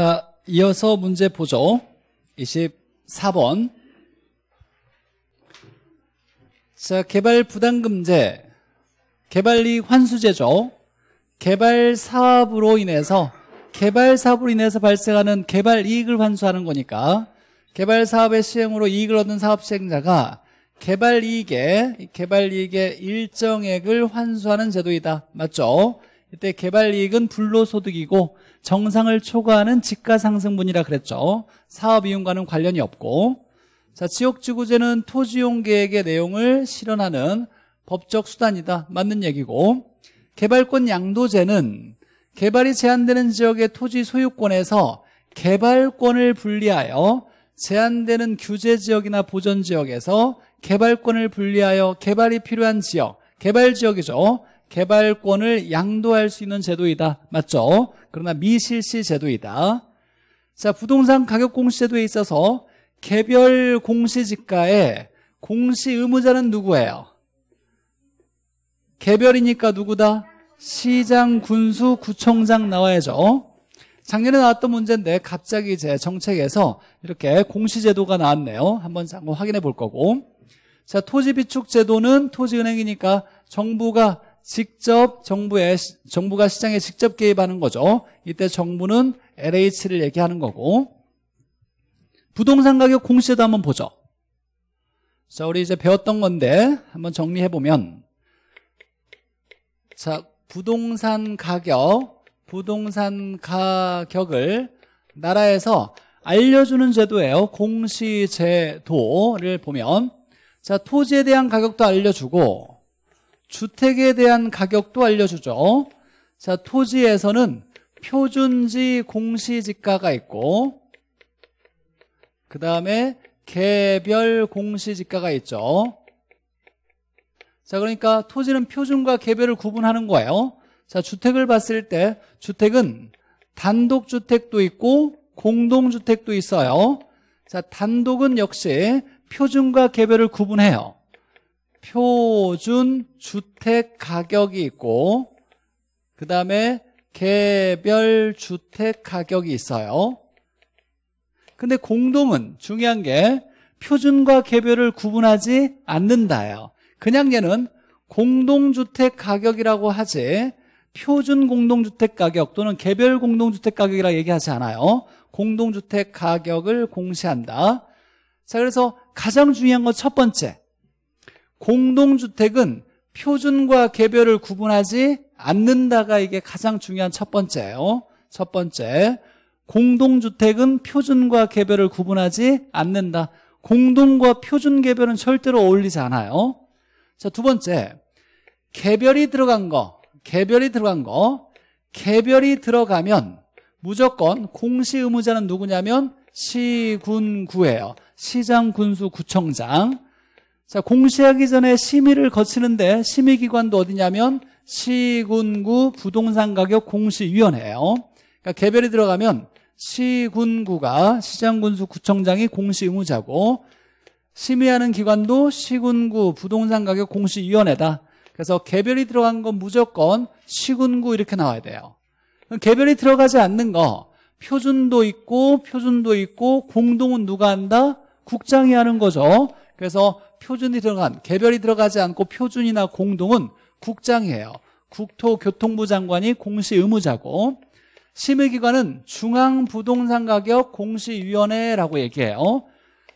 자, 어, 이어서 문제 보죠. 24번. 자, 개발 부담금제. 개발이 환수제죠. 개발 사업으로 인해서 개발 사업으로 인해서 발생하는 개발 이익을 환수하는 거니까 개발 사업의 시행으로 이익을 얻는 사업 시행자가 개발 이익에 개발 이익의 일정액을 환수하는 제도이다. 맞죠? 이때 개발 이익은 불로소득이고 정상을 초과하는 지가 상승분이라 그랬죠. 사업 이용과는 관련이 없고 자 지역지구제는 토지용 계획의 내용을 실현하는 법적 수단이다. 맞는 얘기고 개발권 양도제는 개발이 제한되는 지역의 토지 소유권에서 개발권을 분리하여 제한되는 규제 지역이나 보전 지역에서 개발권을 분리하여 개발이 필요한 지역, 개발 지역이죠. 개발권을 양도할 수 있는 제도이다. 맞죠? 그러나 미실시 제도이다. 자, 부동산 가격 공시제도에 있어서 개별 공시지가에 공시 의무자는 누구예요? 개별이니까 누구다? 시장, 군수, 구청장 나와야죠. 작년에 나왔던 문제인데 갑자기 제 정책에서 이렇게 공시제도가 나왔네요. 한번 확인해 볼 거고. 자, 토지비축제도는 토지은행이니까 정부가 직접 정부에 정부가 시장에 직접 개입하는 거죠. 이때 정부는 LH를 얘기하는 거고 부동산 가격 공시제도 한번 보죠. 자, 우리 이제 배웠던 건데 한번 정리해 보면 자, 부동산 가격 부동산 가격을 나라에서 알려주는 제도예요. 공시제도를 보면 자, 토지에 대한 가격도 알려주고 주택에 대한 가격도 알려주죠. 자, 토지에서는 표준지 공시지가가 있고 그 다음에 개별 공시지가가 있죠. 자, 그러니까 토지는 표준과 개별을 구분하는 거예요. 자, 주택을 봤을 때 주택은 단독주택도 있고 공동주택도 있어요. 자, 단독은 역시 표준과 개별을 구분해요. 표준 주택 가격이 있고 그 다음에 개별 주택 가격이 있어요 근데 공동은 중요한 게 표준과 개별을 구분하지 않는다요 그냥 얘는 공동주택 가격이라고 하지 표준 공동주택 가격 또는 개별 공동주택 가격이라 고 얘기하지 않아요 공동주택 가격을 공시한다 자 그래서 가장 중요한 건 첫 번째 공동주택은 표준과 개별을 구분하지 않는다가 이게 가장 중요한 첫 번째예요. 첫 번째, 공동주택은 표준과 개별을 구분하지 않는다. 공동과 표준 개별은 절대로 어울리지 않아요. 자, 두 번째, 개별이 들어간 거, 개별이 들어간 거, 개별이 들어가면 무조건 공시 의무자는 누구냐면 시군구예요. 시장, 군수, 구청장. 자, 공시하기 전에 심의를 거치는데 심의기관도 어디냐면 시군구 부동산 가격 공시위원회예요. 그러니까 개별이 들어가면 시군구가 시장군수 구청장이 공시 의무자고 심의하는 기관도 시군구 부동산 가격 공시위원회다. 그래서 개별이 들어간 건 무조건 시군구 이렇게 나와야 돼요. 개별이 들어가지 않는 거 표준도 있고 표준도 있고 공동은 누가 한다? 국장이 하는 거죠. 그래서 표준이 들어간 개별이 들어가지 않고 표준이나 공동은 국장이에요. 국토교통부 장관이 공시 의무자고 심의기관은 중앙부동산가격 공시위원회라고 얘기해요.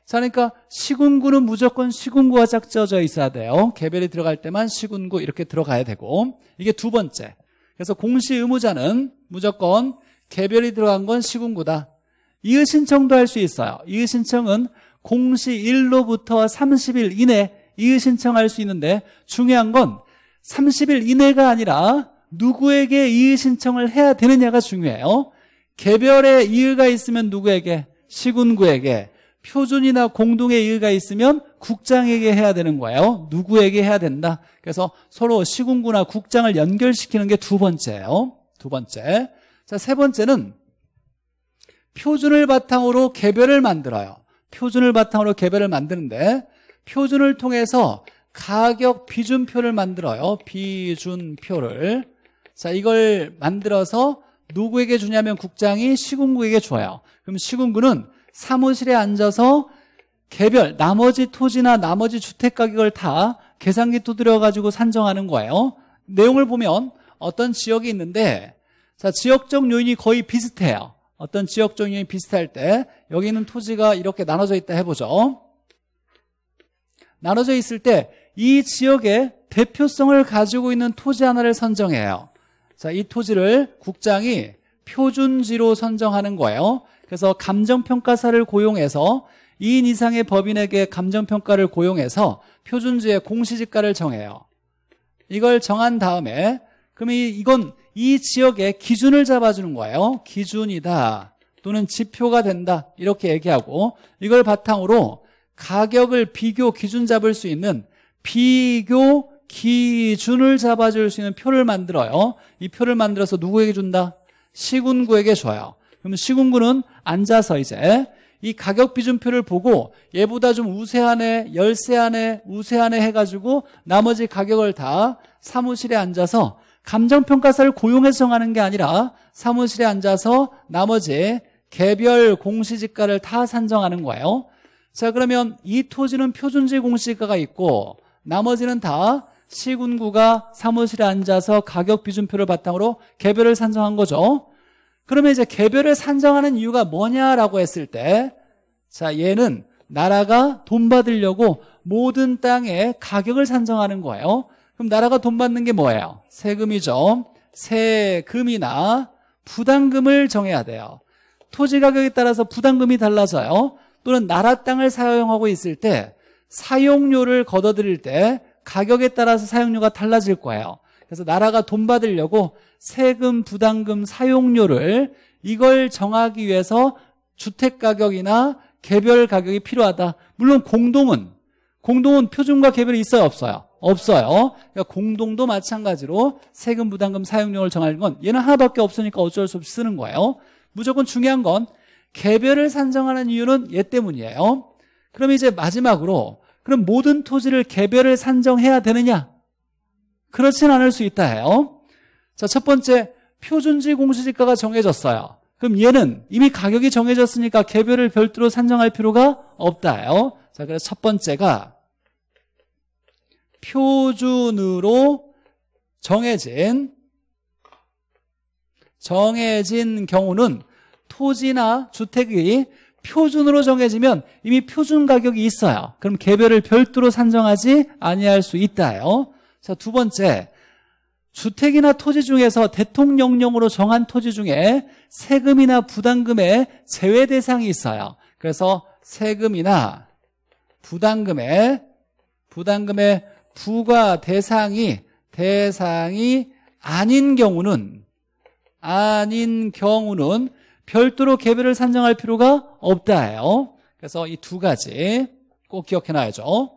자, 그러니까 시군구는 무조건 시군구가 짝지어져 있어야 돼요. 개별이 들어갈 때만 시군구 이렇게 들어가야 되고 이게 두 번째. 그래서 공시 의무자는 무조건 개별이 들어간 건 시군구다. 이의신청도 할 수 있어요. 이의신청은 공시 일로부터 30일 이내 이의 신청할 수 있는데 중요한 건 30일 이내가 아니라 누구에게 이의 신청을 해야 되느냐가 중요해요. 개별의 이의가 있으면 누구에게? 시군구에게. 표준이나 공동의 이의가 있으면 국장에게 해야 되는 거예요. 누구에게 해야 된다. 그래서 서로 시군구나 국장을 연결시키는 게 두 번째예요. 두 번째. 자, 세 번째는 표준을 바탕으로 개별을 만들어요. 표준을 바탕으로 개별을 만드는데 표준을 통해서 가격 비준표를 만들어요. 비준표를. 자, 이걸 만들어서 누구에게 주냐면 국장이 시군구에게 줘요. 그럼 시군구는 사무실에 앉아서 개별 나머지 토지나 나머지 주택 가격을 다 계산기 두드려 가지고 산정하는 거예요. 내용을 보면 어떤 지역이 있는데 자, 지역적 요인이 거의 비슷해요. 어떤 지역 종이 비슷할 때 여기 있는 토지가 이렇게 나눠져 있다 해보죠. 나눠져 있을 때 이 지역의 대표성을 가지고 있는 토지 하나를 선정해요. 자, 이 토지를 국장이 표준지로 선정하는 거예요. 그래서 감정평가사를 고용해서 2인 이상의 법인에게 감정평가를 고용해서 표준지의 공시지가를 정해요. 이걸 정한 다음에 그러면 이건 이 지역의 기준을 잡아주는 거예요. 기준이다 또는 지표가 된다 이렇게 얘기하고 이걸 바탕으로 가격을 비교 기준 잡을 수 있는 비교 기준을 잡아줄 수 있는 표를 만들어요. 이 표를 만들어서 누구에게 준다? 시군구에게 줘요. 그럼 시군구는 앉아서 이제 이 가격 비준표를 보고 얘보다 좀 우세하네 열세하네 우세하네 해가지고 나머지 가격을 다 사무실에 앉아서 감정평가사를 고용해서 정하는 게 아니라 사무실에 앉아서 나머지 개별 공시지가를 다 산정하는 거예요. 자 그러면 이 토지는 표준지 공시지가가 있고 나머지는 다 시군구가 사무실에 앉아서 가격 비준표를 바탕으로 개별을 산정한 거죠. 그러면 이제 개별을 산정하는 이유가 뭐냐라고 했을 때 자 얘는 나라가 돈 받으려고 모든 땅의 가격을 산정하는 거예요. 그럼 나라가 돈 받는 게 뭐예요? 세금이죠. 세금이나 부담금을 정해야 돼요. 토지 가격에 따라서 부담금이 달라서요. 또는 나라 땅을 사용하고 있을 때 사용료를 걷어들일 때 가격에 따라서 사용료가 달라질 거예요. 그래서 나라가 돈 받으려고 세금, 부담금, 사용료를 이걸 정하기 위해서 주택 가격이나 개별 가격이 필요하다. 물론 공동은 공동은 표준과 개별이 있어요, 없어요? 없어요. 그러니까 공동도 마찬가지로 세금 부담금 사용료를 정하는 건 얘는 하나밖에 없으니까 어쩔 수 없이 쓰는 거예요. 무조건 중요한 건 개별을 산정하는 이유는 얘 때문이에요. 그럼 이제 마지막으로 그럼 모든 토지를 개별을 산정해야 되느냐? 그렇진 않을 수 있다 해요. 자, 첫 번째 표준지 공시지가가 정해졌어요. 그럼 얘는 이미 가격이 정해졌으니까 개별을 별도로 산정할 필요가 없다 해요. 자, 그래서 첫 번째가 표준으로 정해진 정해진 경우는 토지나 주택이 표준으로 정해지면 이미 표준 가격이 있어요. 그럼 개별을 별도로 산정하지 아니할 수 있다요. 자, 두 번째. 주택이나 토지 중에서 대통령령으로 정한 토지 중에 세금이나 부담금에 제외 대상이 있어요. 그래서 세금이나 부담금에 부담금에 부과 대상이 대상이 아닌 경우는 아닌 경우는 별도로 개별을 산정할 필요가 없다해요 그래서 이 두 가지 꼭 기억해 놔야죠.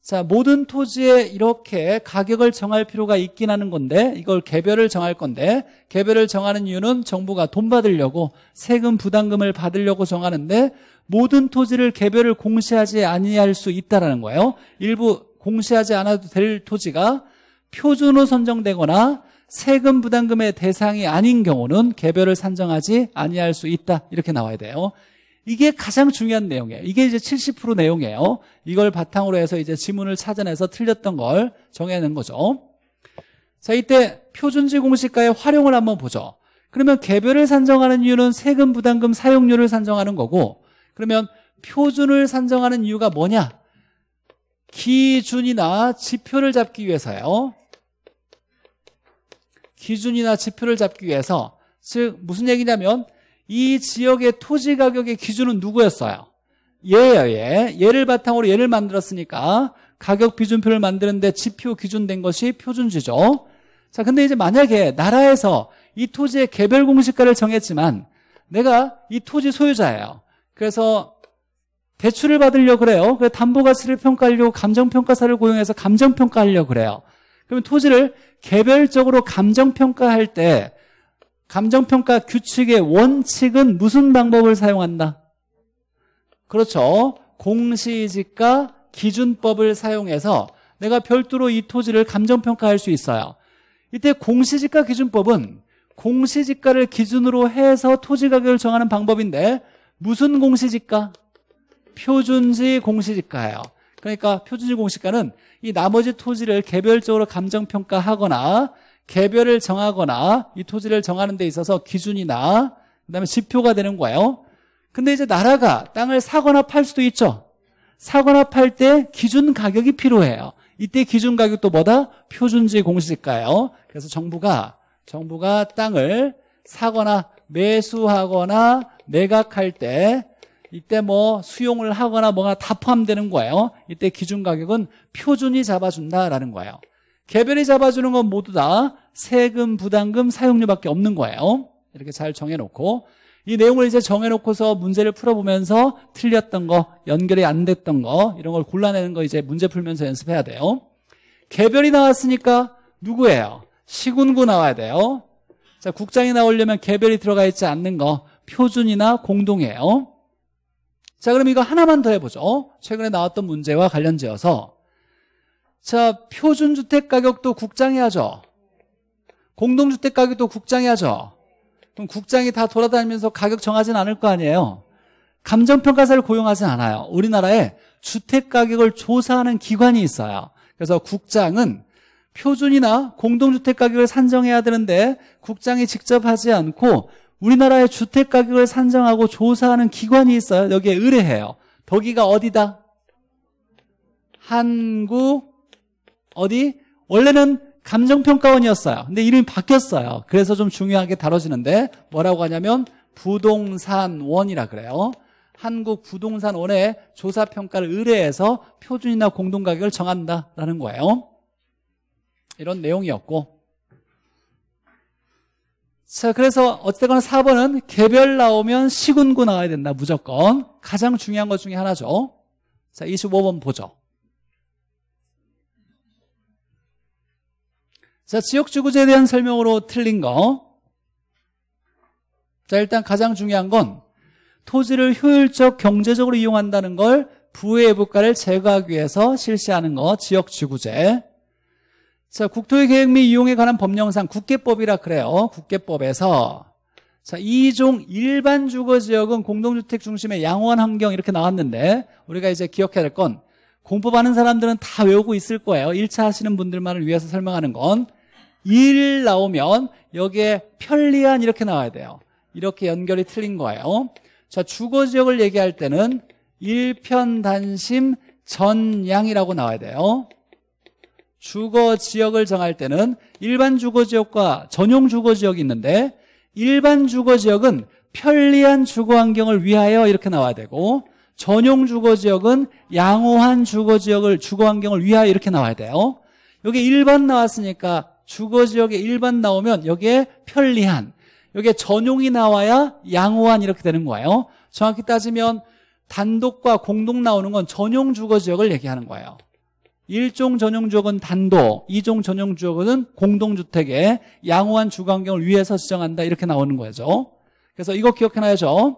자, 모든 토지에 이렇게 가격을 정할 필요가 있긴 하는 건데 이걸 개별을 정할 건데 개별을 정하는 이유는 정부가 돈 받으려고 세금 부담금을 받으려고 정하는데 모든 토지를 개별을 공시하지 아니할 수 있다라는 거예요. 일부 공시하지 않아도 될 토지가 표준으로 선정되거나 세금 부담금의 대상이 아닌 경우는 개별을 산정하지 아니할 수 있다 이렇게 나와야 돼요 이게 가장 중요한 내용이에요 이게 이제 70% 내용이에요 이걸 바탕으로 해서 이제 지문을 찾아내서 틀렸던 걸 정해낸 거죠 자 이때 표준지 공시가의 활용을 한번 보죠 그러면 개별을 산정하는 이유는 세금 부담금 사용료를 산정하는 거고 그러면 표준을 산정하는 이유가 뭐냐 기준이나 지표를 잡기 위해서요. 기준이나 지표를 잡기 위해서 즉 무슨 얘기냐면 이 지역의 토지 가격의 기준은 누구였어요? 얘예요. 얘. 예. 를 바탕으로 얘를 만들었으니까 가격 비준표를 만드는데 지표 기준된 것이 표준지죠. 자, 근데 이제 만약에 나라에서 이 토지의 개별 공시가를 정했지만 내가 이 토지 소유자예요. 그래서 대출을 받으려 고 그래요. 그 담보가치를 평가하려고 감정평가사를 고용해서 감정평가하려 고 그래요. 그러면 토지를 개별적으로 감정평가할 때 감정평가 규칙의 원칙은 무슨 방법을 사용한다? 그렇죠. 공시지가 기준법을 사용해서 내가 별도로 이 토지를 감정평가할 수 있어요. 이때 공시지가 기준법은 공시지가를 기준으로 해서 토지 가격을 정하는 방법인데 무슨 공시지가? 표준지 공시지가예요. 그러니까 표준지 공시가는 이 나머지 토지를 개별적으로 감정평가하거나 개별을 정하거나 이 토지를 정하는 데 있어서 기준이나 그다음에 지표가 되는 거예요. 근데 이제 나라가 땅을 사거나 팔 수도 있죠. 사거나 팔 때 기준 가격이 필요해요. 이때 기준 가격도 뭐다? 표준지 공시지가예요. 그래서 정부가 정부가 땅을 사거나 매수하거나 매각할 때 이때 뭐 수용을 하거나 뭐가 다 포함되는 거예요. 이때 기준 가격은 표준이 잡아준다라는 거예요. 개별이 잡아주는 건 모두 다 세금, 부담금, 사용료밖에 없는 거예요. 이렇게 잘 정해놓고 이 내용을 이제 정해놓고서 문제를 풀어보면서 틀렸던 거, 연결이 안 됐던 거 이런 걸 골라내는 거 이제 문제 풀면서 연습해야 돼요. 개별이 나왔으니까 누구예요? 시군구 나와야 돼요. 자, 국장이 나오려면 개별이 들어가 있지 않는 거 표준이나 공동이에요. 자 그럼 이거 하나만 더 해보죠 어? 최근에 나왔던 문제와 관련 지어서 자 표준주택 가격도 국장이 하죠 공동주택 가격도 국장이 하죠 그럼 국장이 다 돌아다니면서 가격 정하진 않을 거 아니에요 감정평가사를 고용하진 않아요 우리나라에 주택가격을 조사하는 기관이 있어요 그래서 국장은 표준이나 공동주택 가격을 산정해야 되는데 국장이 직접 하지 않고 우리나라의 주택 가격을 산정하고 조사하는 기관이 있어요. 여기에 의뢰해요. 거기가 어디다? 한국 어디? 원래는 감정평가원이었어요. 근데 이름이 바뀌었어요. 그래서 좀 중요하게 다뤄지는데 뭐라고 하냐면 부동산원이라 그래요. 한국부동산원에 조사평가를 의뢰해서 표준이나 공동가격을 정한다라는 거예요. 이런 내용이었고 자, 그래서 어쨌거나 4번은 개별 나오면 시군구 나와야 된다, 무조건. 가장 중요한 것 중에 하나죠. 자, 25번 보죠. 자, 지역주구제에 대한 설명으로 틀린 거. 자, 일단 가장 중요한 건 토지를 효율적 경제적으로 이용한다는 걸 부의 부가를 제거하기 위해서 실시하는 거, 지역지구제 자, 국토의 계획 및 이용에 관한 법령상 국계법이라 그래요. 국계법에서 자, 2종 일반 주거 지역은 공동주택 중심의 양호한 환경 이렇게 나왔는데 우리가 이제 기억해야 될 건공법하는 사람들은 다 외우고 있을 거예요. 1차 하시는 분들만을 위해서 설명하는 건 1 나오면 여기에 편리한 이렇게 나와야 돼요. 이렇게 연결이 틀린 거예요. 자, 주거 지역을 얘기할 때는 1편단심 전양이라고 나와야 돼요. 주거 지역을 정할 때는 일반 주거 지역과 전용 주거 지역이 있는데 일반 주거 지역은 편리한 주거 환경을 위하여 이렇게 나와야 되고 전용 주거 지역은 양호한 주거 지역을 주거 환경을 위하여 이렇게 나와야 돼요. 여기 일반 나왔으니까 주거 지역에 일반 나오면 여기에 편리한 여기에 전용이 나와야 양호한 이렇게 되는 거예요. 정확히 따지면 단독과 공동 나오는 건 전용 주거 지역을 얘기하는 거예요. 1종 전용주역은 단도, 2종 전용주역은 공동주택의 양호한 주거환경을 위해서 지정한다 이렇게 나오는 거죠 그래서 이거 기억해놔야죠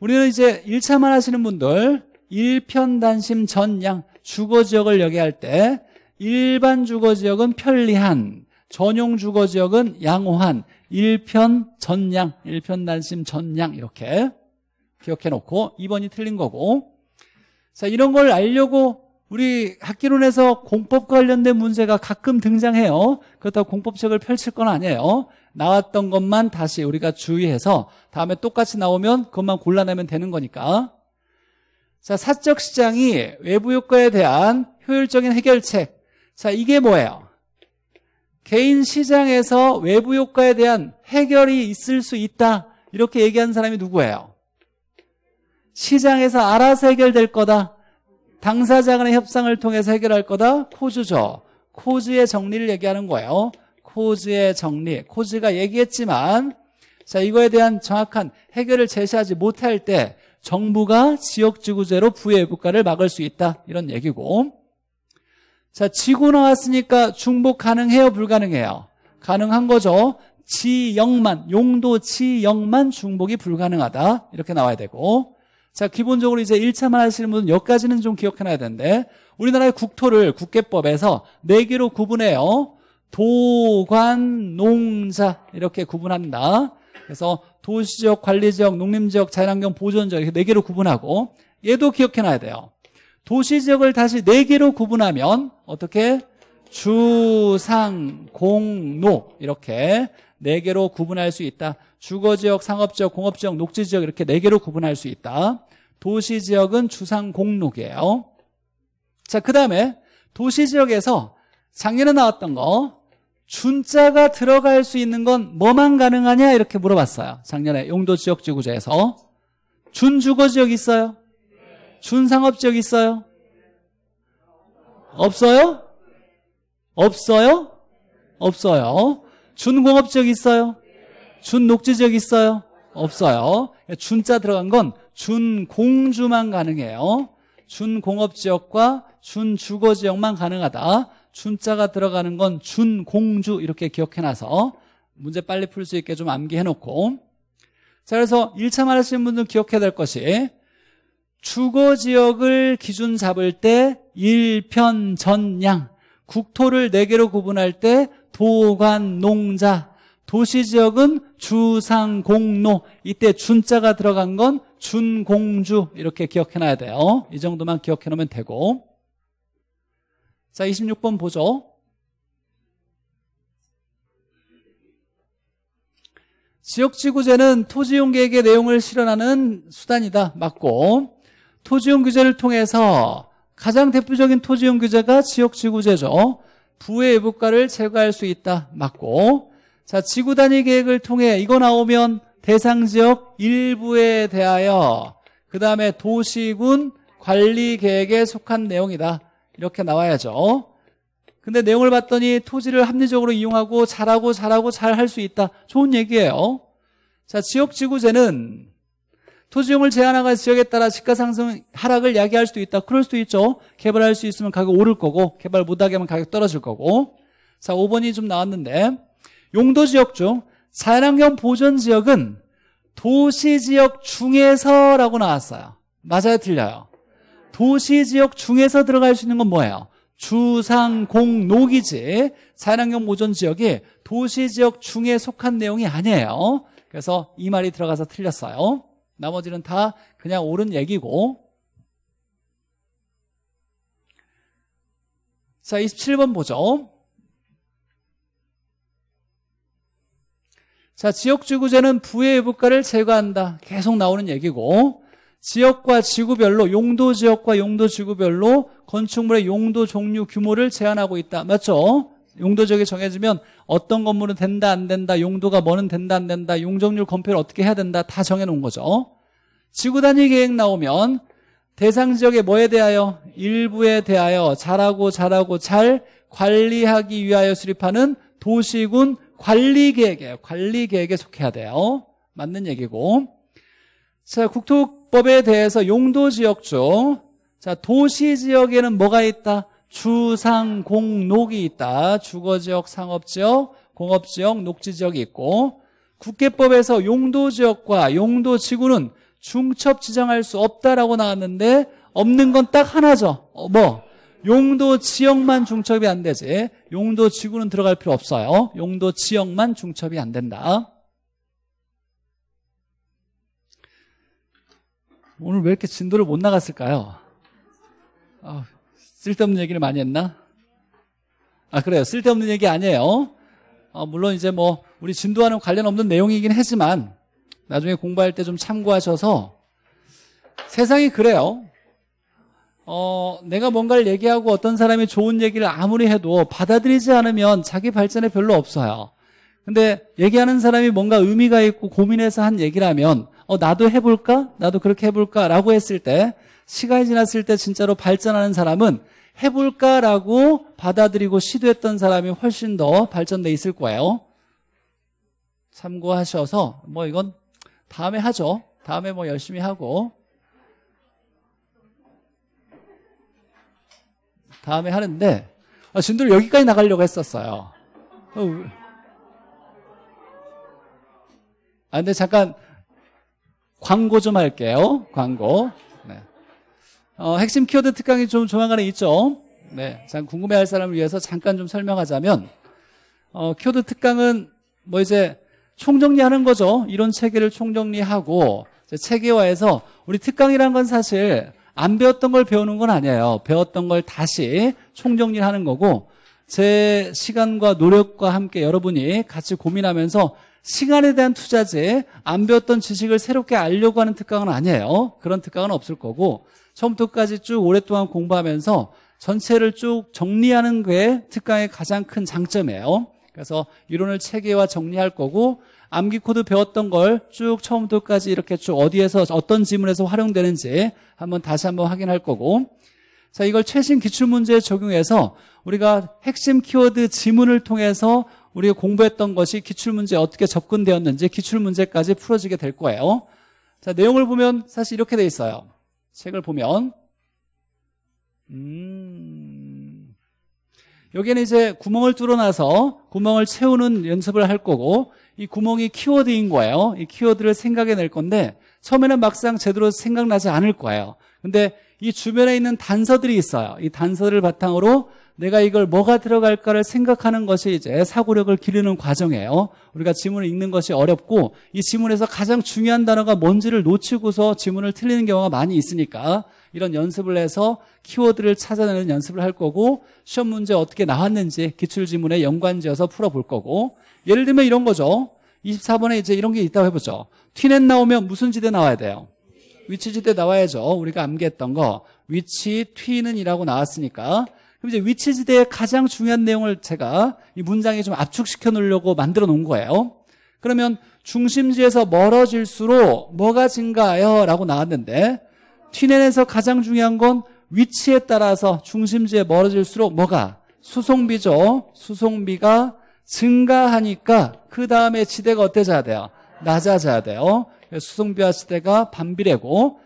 우리는 이제 1차만 하시는 분들 1편 단심 전양 주거지역을 여기할 때 일반 주거지역은 편리한 전용 주거지역은 양호한 1편 전양 1편 단심 전양 이렇게 기억해놓고 2번이 틀린 거고 자 이런 걸 알려고 우리 학기론에서 공법과 관련된 문제가 가끔 등장해요. 그렇다고 공법책을 펼칠 건 아니에요. 나왔던 것만 다시 우리가 주의해서 다음에 똑같이 나오면 그것만 골라내면 되는 거니까. 자, 사적 시장이 외부 효과에 대한 효율적인 해결책. 자, 이게 뭐예요? 개인 시장에서 외부 효과에 대한 해결이 있을 수 있다. 이렇게 얘기한 사람이 누구예요? 시장에서 알아서 해결될 거다. 당사자 간의 협상을 통해서 해결할 거다? 코즈죠. 코즈의 정리를 얘기하는 거예요. 코즈의 정리. 코즈가 얘기했지만 자 이거에 대한 정확한 해결을 제시하지 못할 때 정부가 지역지구제로 부의 국가를 막을 수 있다. 이런 얘기고 자 지구 나왔으니까 중복 가능해요? 불가능해요? 가능한 거죠. 지역만 용도 지역만 중복이 불가능하다. 이렇게 나와야 되고 자, 기본적으로 이제 1차만 하시는 분은 여기까지는 좀 기억해놔야 되는데 우리나라의 국토를 국계법에서 4개로 구분해요. 도, 관, 농, 자 이렇게 구분한다 그래서 도시지역, 관리지역, 농림지역, 자연환경 보존지역 이렇게 4개로 구분하고 얘도 기억해놔야 돼요. 도시지역을 다시 4개로 구분하면 어떻게? 주상공노 이렇게 네 개로 구분할 수 있다. 주거 지역, 상업 지역, 공업 지역, 녹지 지역 이렇게 네 개로 구분할 수 있다. 도시 지역은 주상 공록이에요. 자, 그다음에 도시 지역에서 작년에 나왔던 거 준자가 들어갈 수 있는 건 뭐만 가능하냐 이렇게 물어봤어요. 작년에 용도 지역 지구제에서 준 주거 지역 있어요? 준 상업 지역 있어요? 없어요? 없어요? 없어요. 준공업지역 있어요? 준녹지지역 있어요? 없어요. 준자 들어간 건 준공주만 가능해요. 준공업지역과 준주거지역만 가능하다. 준자가 들어가는 건 준공주 이렇게 기억해놔서 문제 빨리 풀 수 있게 좀 암기해놓고 자 그래서 1차 말하시는 분들 기억해야 될 것이 주거지역을 기준 잡을 때일편전량 국토를 4개로 구분할 때 도관, 농자. 도시 지역은 주상공노. 이때 준자가 들어간 건 준공주. 이렇게 기억해놔야 돼요. 이 정도만 기억해놓으면 되고. 자, 26번 보죠. 지역지구제는 토지용 계획의 내용을 실현하는 수단이다. 맞고 토지용 규제를 통해서 가장 대표적인 토지용 규제가 지역지구제죠. 부의 외부가를 제거할 수 있다. 맞고. 자, 지구 단위 계획을 통해 이거 나오면 대상 지역 일부에 대하여 그 다음에 도시군 관리 계획에 속한 내용이다. 이렇게 나와야죠. 근데 내용을 봤더니 토지를 합리적으로 이용하고 잘하고 잘하고 잘할수 있다. 좋은 얘기예요. 자, 지역 지구제는 토지용을 제한하가 지역에 따라 시가 상승 하락을 야기할 수도 있다. 그럴 수도 있죠. 개발할 수 있으면 가격 오를 거고 개발 못하게 하면 가격 떨어질 거고 자 5번이 좀 나왔는데 용도 지역 중 자연환경 보전 지역은 도시 지역 중에서라고 나왔어요. 맞아요? 틀려요? 도시 지역 중에서 들어갈 수 있는 건 뭐예요? 주상공녹이지 자연환경 보전 지역이 도시 지역 중에 속한 내용이 아니에요. 그래서 이 말이 들어가서 틀렸어요. 나머지는 다 그냥 옳은 얘기고 자 27번 보죠 자 지역지구제는 부의 외부가를 제거한다 계속 나오는 얘기고 지역과 지구별로 용도 지역과 용도 지구별로 건축물의 용도 종류 규모를 제한하고 있다 맞죠? 용도 지역이 정해지면 어떤 건물은 된다 안 된다 용도가 뭐는 된다 안 된다 용적률 검표를 어떻게 해야 된다 다 정해놓은 거죠 지구 단위 계획 나오면 대상 지역에 뭐에 대하여 일부에 대하여 잘하고 잘하고 잘 관리하기 위하여 수립하는 도시군 관리계획이에요 관리계획에 속해야 돼요 맞는 얘기고 자 국토법에 대해서 용도 지역 중자 도시 지역에는 뭐가 있다 주상공록이 있다. 주거지역, 상업지역, 공업지역, 녹지지역이 있고 국회법에서 용도지역과 용도지구는 중첩 지정할 수 없다라고 나왔는데 없는 건 딱 하나죠. 어, 뭐 용도 지역만 중첩이 안 되지 용도 지구는 들어갈 필요 없어요. 용도 지역만 중첩이 안 된다. 오늘 왜 이렇게 진도를 못 나갔을까요? 아, 쓸데없는 얘기를 많이 했나? 아, 그래요. 쓸데없는 얘기 아니에요. 어, 물론 이제 뭐, 우리 진도와는 관련 없는 내용이긴 하지만, 나중에 공부할 때 좀 참고하셔서, 세상이 그래요. 어, 내가 뭔가를 얘기하고 어떤 사람이 좋은 얘기를 아무리 해도 받아들이지 않으면 자기 발전에 별로 없어요. 근데 얘기하는 사람이 뭔가 의미가 있고 고민해서 한 얘기라면, 어, 나도 해볼까? 나도 그렇게 해볼까? 라고 했을 때, 시간이 지났을 때 진짜로 발전하는 사람은 해볼까라고 받아들이고 시도했던 사람이 훨씬 더 발전돼 있을 거예요. 참고하셔서 뭐 이건 다음에 하죠. 다음에 뭐 열심히 하고 다음에 하는데 아, 진도를 여기까지 나가려고 했었어요. 어, 아 근데 잠깐 광고 좀 할게요. 광고. 어, 핵심 키워드 특강이 좀 조만간에 있죠. 네, 참 궁금해할 사람을 위해서 잠깐 좀 설명하자면 어, 키워드 특강은 뭐 이제 총정리하는 거죠. 이런 체계를 총정리하고 체계화해서 우리 특강이란 건 사실 안 배웠던 걸 배우는 건 아니에요. 배웠던 걸 다시 총정리하는 거고 제 시간과 노력과 함께 여러분이 같이 고민하면서 시간에 대한 투자지 안 배웠던 지식을 새롭게 알려고 하는 특강은 아니에요. 그런 특강은 없을 거고 처음부터 끝까지 쭉 오랫동안 공부하면서 전체를 쭉 정리하는 게 특강의 가장 큰 장점이에요. 그래서 이론을 체계화 정리할 거고 암기 코드 배웠던 걸 쭉 처음부터 끝까지 이렇게 쭉 어디에서 어떤 지문에서 활용되는지 한번 다시 한번 확인할 거고 자 이걸 최신 기출문제에 적용해서 우리가 핵심 키워드 지문을 통해서 우리가 공부했던 것이 기출문제에 어떻게 접근되었는지 기출문제까지 풀어지게 될 거예요 자 내용을 보면 사실 이렇게 돼 있어요 책을 보면 음, 여기에는 이제 구멍을 뚫어놔서 구멍을 채우는 연습을 할 거고 이 구멍이 키워드인 거예요. 이 키워드를 생각해 낼 건데 처음에는 막상 제대로 생각나지 않을 거예요. 근데 이 주변에 있는 단서들이 있어요. 이 단서를 바탕으로 내가 이걸 뭐가 들어갈까를 생각하는 것이 이제 사고력을 기르는 과정이에요. 우리가 지문을 읽는 것이 어렵고 이 지문에서 가장 중요한 단어가 뭔지를 놓치고서 지문을 틀리는 경우가 많이 있으니까 이런 연습을 해서 키워드를 찾아내는 연습을 할 거고 시험 문제 어떻게 나왔는지 기출지문에 연관지어서 풀어볼 거고 예를 들면 이런 거죠. 24번에 이제 이런 게 있다고 해보죠. 튀넷 나오면 무슨 지대 나와야 돼요? 위치지대 나와야죠. 우리가 암기했던 거 위치 튀는 이라고 나왔으니까 그럼 이제 위치지대의 가장 중요한 내용을 제가 이 문장에 좀 압축시켜 놓으려고 만들어 놓은 거예요. 그러면 중심지에서 멀어질수록 뭐가 증가해요? 라고 나왔는데 튀넨에서 가장 중요한 건 위치에 따라서 중심지에 멀어질수록 뭐가? 수송비죠. 수송비가 증가하니까 그 다음에 지대가 어때져야 돼요? 낮아져야 돼요. 수송비아 시대가 반비례고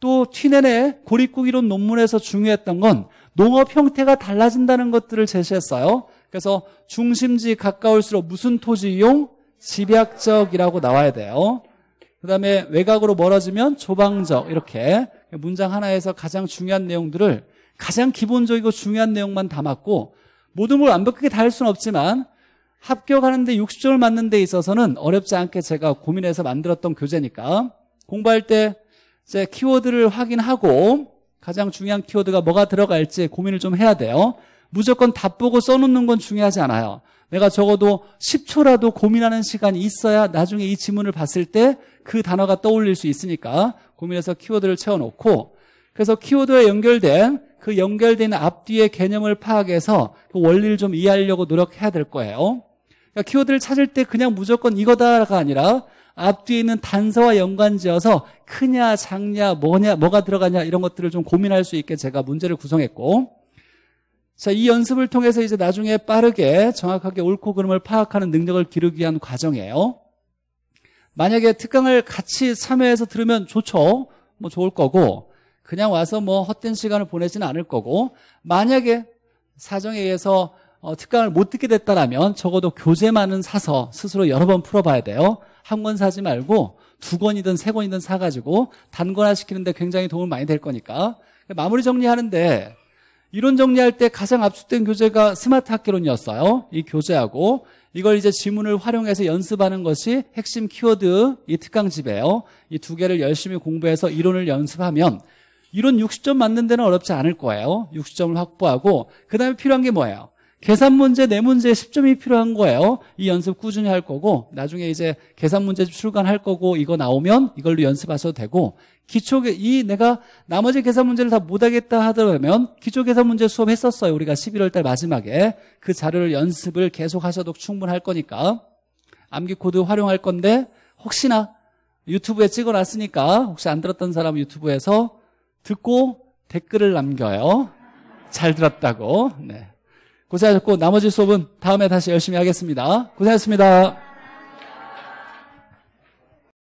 또튀네네 고립국이론 논문에서 중요했던 건 농업 형태가 달라진다는 것들을 제시했어요. 그래서 중심지 가까울수록 무슨 토지 이용? 집약적이라고 나와야 돼요. 그 다음에 외곽으로 멀어지면 조방적 이렇게 문장 하나에서 가장 중요한 내용들을 가장 기본적이고 중요한 내용만 담았고 모든 걸 완벽하게 다 할 수는 없지만 합격하는데 60점을 맞는 데 있어서는 어렵지 않게 제가 고민해서 만들었던 교재니까 공부할 때 이제 키워드를 확인하고 가장 중요한 키워드가 뭐가 들어갈지 고민을 좀 해야 돼요. 무조건 답보고 써놓는 건 중요하지 않아요. 내가 적어도 10초라도 고민하는 시간이 있어야 나중에 이 지문을 봤을 때 그 단어가 떠올릴 수 있으니까 고민해서 키워드를 채워놓고 그래서 키워드에 연결된 그연결된 앞뒤의 개념을 파악해서 그 원리를 좀 이해하려고 노력해야 될 거예요. 그러니까 키워드를 찾을 때 그냥 무조건 이거다가 아니라 앞뒤에 있는 단서와 연관지어서 크냐, 작냐, 뭐냐, 뭐가 들어가냐 이런 것들을 좀 고민할 수 있게 제가 문제를 구성했고 자, 이 연습을 통해서 이제 나중에 빠르게 정확하게 옳고 그름을 파악하는 능력을 기르기 위한 과정이에요. 만약에 특강을 같이 참여해서 들으면 좋죠. 뭐 좋을 거고 그냥 와서 뭐 헛된 시간을 보내지는 않을 거고 만약에 사정에 의해서 어, 특강을 못 듣게 됐다라면 적어도 교재만은 사서 스스로 여러 번 풀어봐야 돼요. 한 권 사지 말고 두 권이든 세 권이든 사가지고 단권화 시키는데 굉장히 도움을 많이 될 거니까 마무리 정리하는데 이론 정리할 때 가장 압축된 교재가 스마트 학개론이었어요. 이 교재하고 이걸 이제 지문을 활용해서 연습하는 것이 핵심 키워드 이 특강집이에요. 이 두 개를 열심히 공부해서 이론을 연습하면 이론 60점 맞는 데는 어렵지 않을 거예요. 60점을 확보하고 그 다음에 필요한 게 뭐예요? 계산 문제 네 문제 에 10점이 필요한 거예요. 이 연습 꾸준히 할 거고 나중에 이제 계산 문제 출간할 거고 이거 나오면 이걸로 연습하셔도 되고 기초 이 내가 나머지 계산 문제를 다 못하겠다 하더라면 기초 계산 문제 수업 했었어요. 우리가 11월 달 마지막에 그 자료를 연습을 계속 하셔도 충분할 거니까 암기 코드 활용할 건데 혹시나 유튜브에 찍어놨으니까 혹시 안 들었던 사람 유튜브에서 듣고 댓글을 남겨요. 잘 들었다고. 네. 고생하셨고 나머지 수업은 다음에 다시 열심히 하겠습니다. 고생하셨습니다.